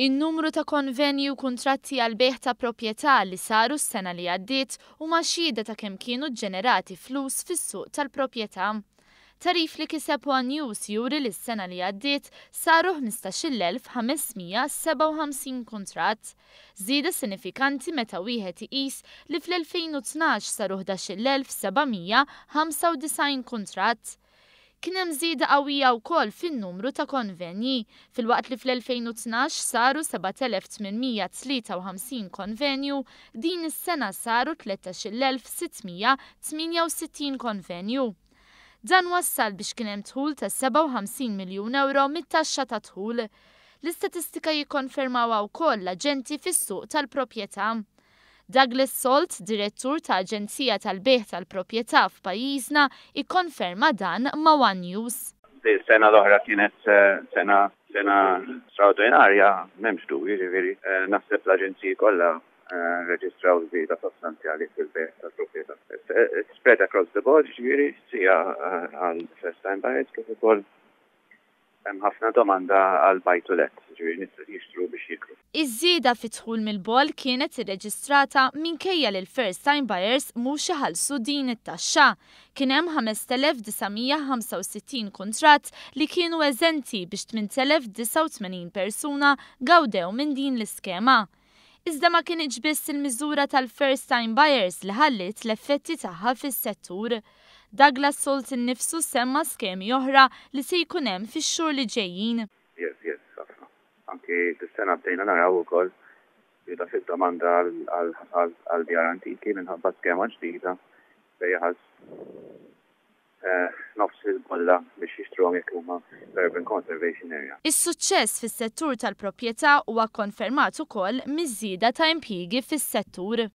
In-numru ta' konvenji u kontratti għal beħ ta' proprjetà li saru s-sena li għaddiet u maċxida xhieda ta' kemm kienu ġenerati flus fis-suq tal-proprjetà. Tarif li kisebu għan News juri li s-sena li għaddiet saru 15,557 kontrat. Zida sinifikanti meta wieħed iqis li fl-2012 saru 11,795 kontrat. Kien hemm żieda qawwija wkoll fin-numru ta' konvenji fil-waqt li fl-2012 saru 7853 konvenju, din is-sena saru 13668 konvenju. Dan wassal biex kien hemm tħul ta' 57 miljun euro mit-taxxa ta' tħul. L-istatistika jikkonfermaw wkoll l-aġenti fis-suq tal-proprjetà. Douglas Solt, direttur ta' Aġenzija tal-Beħ tal propjetà f'pajjiżna, ikkonferma dan ma' One News. Sena l-oħra kienet eh, sena sena straordinarja, memx du, jiġifieri, eh, naħseb l-Aġenziji kollha eh, reġistraw l sostanzjali fil-beħ tal-proprjetà. Spread across the board, ġiviri, sija għal first time buyers kif ukoll hemm ħafna domanda għal bajtulet, ġifieri nistgħu jixtru biex jikru. Iż-żieda fitħul dħul mill-bol kienet irreġistrata minkejja lil first time buyers mhux iħallsu din it-taxxa. Kien hemm 5965 kuntratt li kienu eżenti biex 8089 persuna gawdew minn din l-iskema iżda ma kien biss il-miżura tal-first time buyers li ħallit l-effetti tagħha fis-settur. Douglas Salt innifsu semma skemi oħra li se jkun hemm fix-xhur li ġejjin. Yes, yes, ħafna. Anke t sena bdejna naraw ukoll jida fit domanda għal djar antiki minħabba skema ġdida bejħas eh, nofs il-bolla biex jistrom jek huma l-Urban Conservation Area. Is-suċċess fis-settur tal-proprjetà huwa konfermat ukoll miż-żieda ta' impjiegi fis-settur.